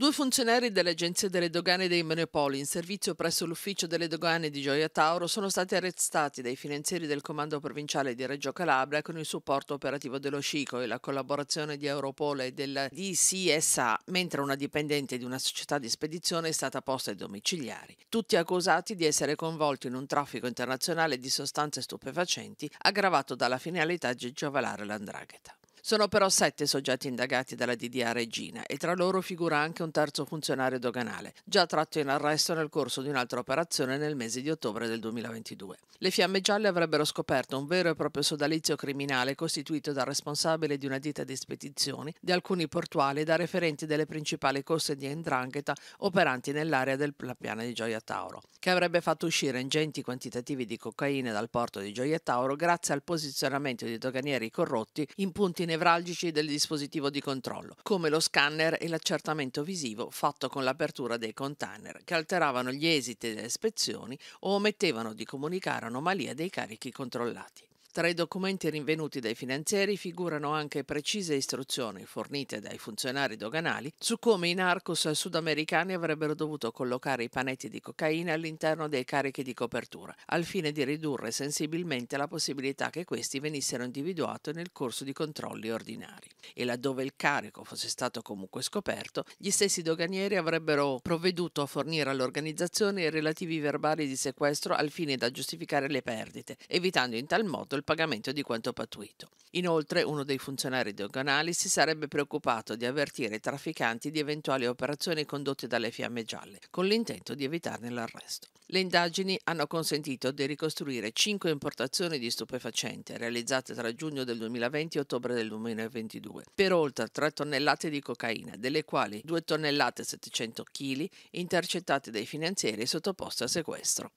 Due funzionari dell'Agenzia delle Dogane dei Monopoli in servizio presso l'ufficio delle dogane di Gioia Tauro sono stati arrestati dai finanzieri del comando provinciale di Reggio Calabria con il supporto operativo dello Scico e la collaborazione di Europol e della DCSA, mentre una dipendente di una società di spedizione è stata posta ai domiciliari. Tutti accusati di essere coinvolti in un traffico internazionale di sostanze stupefacenti aggravato dalla finalità di giovalare l'andragheta. Sono però sette soggetti indagati dalla DDA Regina e tra loro figura anche un terzo funzionario doganale, già tratto in arresto nel corso di un'altra operazione nel mese di ottobre del 2022. Le fiamme gialle avrebbero scoperto un vero e proprio sodalizio criminale costituito dal responsabile di una ditta di spedizioni, di alcuni portuali e da referenti delle principali coste di Endrangheta operanti nell'area della piana di Gioia Tauro, che avrebbe fatto uscire ingenti quantitativi di cocaina dal porto di Gioia Tauro grazie al posizionamento di doganieri corrotti in punti nevralgici del dispositivo di controllo, come lo scanner e l'accertamento visivo fatto con l'apertura dei container, che alteravano gli esiti delle ispezioni o omettevano di comunicare anomalie dei carichi controllati. Tra i documenti rinvenuti dai finanzieri figurano anche precise istruzioni fornite dai funzionari doganali su come i narcos sudamericani avrebbero dovuto collocare i panetti di cocaina all'interno dei carichi di copertura, al fine di ridurre sensibilmente la possibilità che questi venissero individuati nel corso di controlli ordinari. E laddove il carico fosse stato comunque scoperto, gli stessi doganieri avrebbero provveduto a fornire all'organizzazione i relativi verbali di sequestro al fine da giustificare le perdite, evitando in tal modo il pagamento di quanto pattuito. Inoltre uno dei funzionari doganali si sarebbe preoccupato di avvertire i trafficanti di eventuali operazioni condotte dalle fiamme gialle, con l'intento di evitarne l'arresto. Le indagini hanno consentito di ricostruire cinque importazioni di stupefacente realizzate tra giugno del 2020 e ottobre del 2022 per oltre 3 tonnellate di cocaina, delle quali 2 tonnellate 700 kg intercettate dai finanzieri e sottoposte a sequestro.